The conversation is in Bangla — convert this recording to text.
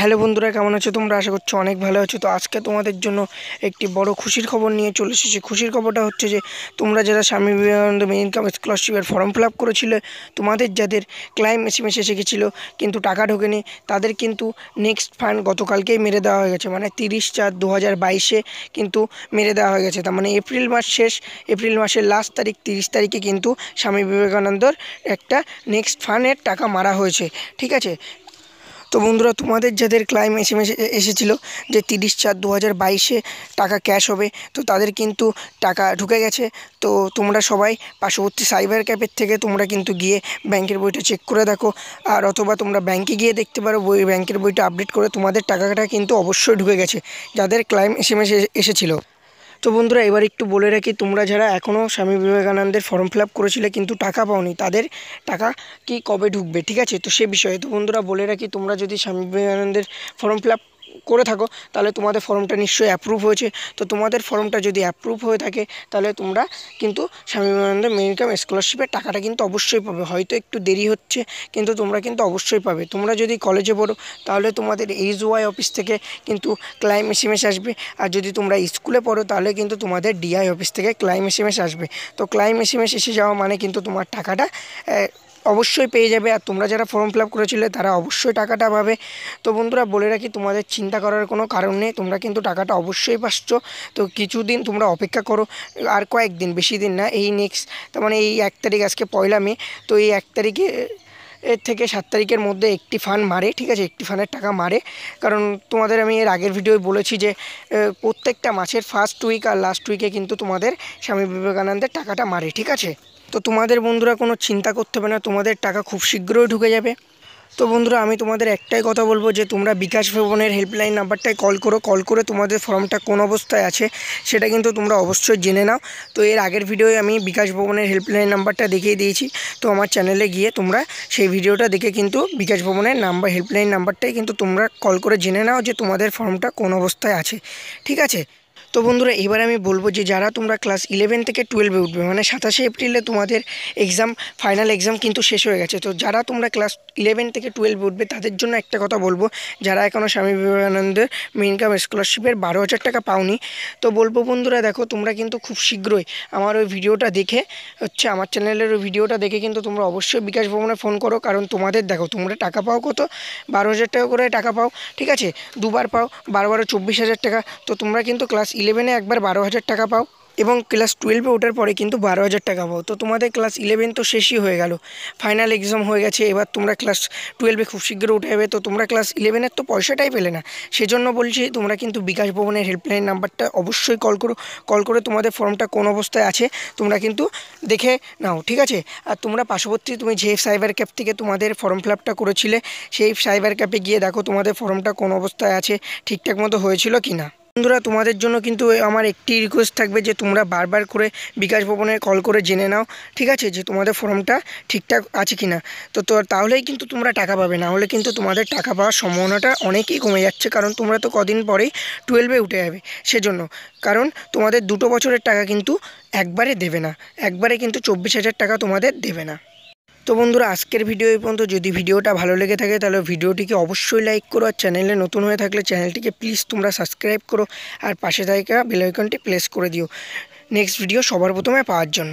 হ্যালো বন্ধুরা কেমন আছো তোমরা আশা করছো অনেক ভালো আছো তো আজকে তোমাদের জন্য একটি বড় খুশির খবর নিয়ে চলে এসেছি খুশির খবরটা হচ্ছে যে তোমরা যারা স্বামী বিবেকানন্দ মেন ইনকাম স্কলারশিপের ফর্ম ফিল আপ করেছিলে তোমাদের যাদের ক্লাইম এসএমএস এসে গেছিলো কিন্তু টাকা ঢোকেনি তাদের কিন্তু নেক্সট ফান্ড গতকালকেই মেরে দেওয়া হয়ে গেছে মানে তিরিশ চার দু হাজার বাইশে কিন্তু মেরে দেওয়া হয়ে গেছে তার মানে এপ্রিল মাস শেষ এপ্রিল মাসের লাস্ট তারিখ তিরিশ তারিখে কিন্তু স্বামী বিবেকানন্দর একটা নেক্সট ফান্ডের টাকা মারা হয়েছে ঠিক আছে তো বন্ধুরা তোমাদের যাদের ক্লাইম এসে এসেছিল এসেছিলো যে তিরিশ চার দু হাজার বাইশে টাকা ক্যাশ হবে তো তাদের কিন্তু টাকা ঢুকে গেছে তো তোমরা সবাই পার্শ্ববর্তী সাইবার ক্যাফের থেকে তোমরা কিন্তু গিয়ে ব্যাংকের বইটা চেক করে দেখো আর অথবা তোমরা ব্যাংকে গিয়ে দেখতে পারো বই ব্যাংকের বইটা আপডেট করে তোমাদের টাকাটা কিন্তু অবশ্যই ঢুকে গেছে যাদের ক্লাইম এসে এম এসেছিলো তো বন্ধুরা এবার একটু বলে রাখি তোমরা যারা এখনও স্বামী বিবেকানন্দের ফর্ম ফিল করেছিলে কিন্তু টাকা পাওনি তাদের টাকা কি কবে ঢুকবে ঠিক আছে তো সে বিষয়ে তো বন্ধুরা বলে রাখি তোমরা যদি স্বামী বিবেকানন্দের ফর্ম ফিল করে থাকো তাহলে তোমাদের ফর্মটা নিশ্চয়ই অ্যাপ্রুভ হয়েছে তো তোমাদের ফর্মটা যদি অ্যাপ্রুভ হয়ে থাকে তাহলে তোমরা কিন্তু স্বামী বিবেকানন্দ মেরিকাম স্কলারশিপের টাকাটা কিন্তু অবশ্যই পাবে হয়তো একটু দেরি হচ্ছে কিন্তু তোমরা কিন্তু অবশ্যই পাবে তোমরা যদি কলেজে পড়ো তাহলে তোমাদের এইচ ওয়াই অফিস থেকে কিন্তু ক্লাইম এস এম এস আসবে আর যদি তোমরা স্কুলে পড়ো তাহলে কিন্তু তোমাদের ডিআই অফিস থেকে ক্লাইম এস এম এস আসবে তো ক্লাইম এস এম এস এসে যাওয়া মানে কিন্তু তোমার টাকাটা অবশ্যই পেয়ে যাবে আর তোমরা যারা ফর্ম ফিল আপ করেছিলে তারা অবশ্যই টাকাটা পাবে তো বন্ধুরা বলে রাখি তোমাদের চিন্তা করার কোনো কারণ নেই তোমরা কিন্তু টাকাটা অবশ্যই পাচ্ছ তো কিছুদিন তোমরা অপেক্ষা করো আর কয়েকদিন বেশি দিন না এই নেক্সট তার মানে এই এক তারিখ আজকে পয়লা মে তো এই এক তারিখে এর থেকে সাত তারিখের মধ্যে একটি ফান মারে ঠিক আছে একটি ফানের টাকা মারে কারণ তোমাদের আমি এর আগের ভিডিওয় বলেছি যে প্রত্যেকটা মাসের ফার্স্ট উইক আর লাস্ট উইকে কিন্তু তোমাদের স্বামী বিবেকানন্দের টাকাটা মারে ঠিক আছে তো তোমাদের বন্ধুরা কোনো চিন্তা করতে হবে না তোমাদের টাকা খুব শীঘ্রই ঢুকে যাবে তো বন্ধুরা আমি তোমাদের একটাই কথা বলবো যে তোমরা বিকাশ ভবনের হেল্পলাইন নাম্বারটায় কল করো কল করে তোমাদের ফর্মটা কোন অবস্থায় আছে সেটা কিন্তু তোমরা অবশ্যই জেনে নাও তো এর আগের ভিডিওয় আমি বিকাশ ভবনের হেল্পলাইন নাম্বারটা দেখিয়ে দিয়েছি তো আমার চ্যানেলে গিয়ে তোমরা সেই ভিডিওটা দেখে কিন্তু বিকাশ ভবনের নাম্বার হেল্পলাইন নাম্বারটাই কিন্তু তোমরা কল করে জেনে নাও যে তোমাদের ফর্মটা কোন অবস্থায় আছে ঠিক আছে তো বন্ধুরা এবার আমি বলবো যে যারা তোমরা ক্লাস ইলেভেন থেকে টুয়েলভে উঠবে মানে সাতাশে এপ্রিলে তোমাদের এক্সাম ফাইনাল এক্সাম কিন্তু শেষ হয়ে গেছে তো যারা তোমরা ক্লাস ইলেভেন থেকে টুয়েলভে উঠবে তাদের জন্য একটা কথা বলবো যারা এখনও স্বামী বিবেকানন্দের মেনকাম স্কলারশিপের বারো হাজার টাকা পাওনি তো বলবো বন্ধুরা দেখো তোমরা কিন্তু খুব শীঘ্রই আমার ওই ভিডিওটা দেখে হচ্ছে আমার চ্যানেলের ওই ভিডিওটা দেখে কিন্তু তোমরা অবশ্যই বিকাশ ভবনে ফোন করো কারণ তোমাদের দেখো তোমরা টাকা পাও কত বারো হাজার টাকা করে টাকা পাও ঠিক আছে দুবার পাও বারো বারো চব্বিশ হাজার টাকা তো তোমরা কিন্তু ক্লাস ইলেভেনে একবার বারো হাজার টাকা পাও এবং ক্লাস টুয়েলভে ওঠার পরে কিন্তু বারো হাজার টাকা পাও তো তোমাদের ক্লাস ইলেভেন তো শেষই হয়ে গেল ফাইনাল এক্সাম হয়ে গেছে এবার তোমরা ক্লাস টুয়েলভে খুব শীঘ্র উঠে যাবে তো তোমরা ক্লাস ইলেভেনের তো পয়সাটাই পেলে না সেজন্য বলছি তোমরা কিন্তু বিকাশ ভবনের হেল্পলাইন নাম্বারটা অবশ্যই কল করো কল করে তোমাদের ফর্মটা কোন অবস্থায় আছে তোমরা কিন্তু দেখে নাও ঠিক আছে আর তোমরা পার্শ্ববর্তী তুমি যে সাইবার ক্যাপ থেকে তোমাদের ফর্ম ফিল আপটা করেছিলে সেই সাইবার ক্যাপে গিয়ে দেখো তোমাদের ফর্মটা কোন অবস্থায় আছে ঠিকঠাক মতো হয়েছিল কি না বন্ধুরা তোমাদের জন্য কিন্তু আমার একটি রিকোয়েস্ট থাকবে যে তোমরা বারবার করে বিকাশ ভবনে কল করে জেনে নাও ঠিক আছে যে তোমাদের ফর্মটা ঠিকঠাক আছে কি না তো তাহলেই কিন্তু তোমরা টাকা পাবে না হলে কিন্তু তোমাদের টাকা পাওয়ার সম্ভাবনাটা অনেকই কমে যাচ্ছে কারণ তোমরা তো কদিন পরেই টুয়েলভে উঠে যাবে সেজন্য কারণ তোমাদের দুটো বছরের টাকা কিন্তু একবারে দেবে না একবারে কিন্তু চব্বিশ হাজার টাকা তোমাদের দেবে না তো বন্ধুরা আজকের ভিডিও এই পর্যন্ত যদি ভিডিওটা ভালো লেগে থাকে তাহলে ভিডিওটিকে অবশ্যই লাইক করো আর চ্যানেলে নতুন হয়ে থাকলে চ্যানেলটিকে প্লিজ তোমরা সাবস্ক্রাইব করো আর পাশে থাকা বেলাইকনটি প্লেস করে দিও নেক্সট ভিডিও সবার প্রথমে পাওয়ার জন্য